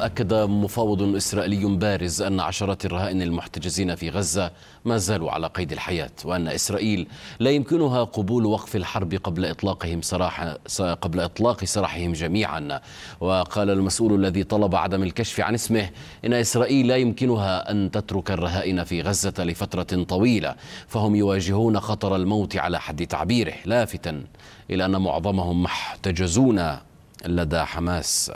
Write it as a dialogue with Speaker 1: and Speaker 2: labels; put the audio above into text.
Speaker 1: أكد مفاوض إسرائيلي بارز أن عشرات الرهائن المحتجزين في غزة ما زالوا على قيد الحياة وأن إسرائيل لا يمكنها قبول وقف الحرب قبل إطلاقهم سراح قبل إطلاق سراحهم جميعا وقال المسؤول الذي طلب عدم الكشف عن اسمه إن إسرائيل لا يمكنها أن تترك الرهائن في غزة لفترة طويلة فهم يواجهون خطر الموت على حد تعبيره لافتا إلى أن معظمهم محتجزون لدى حماس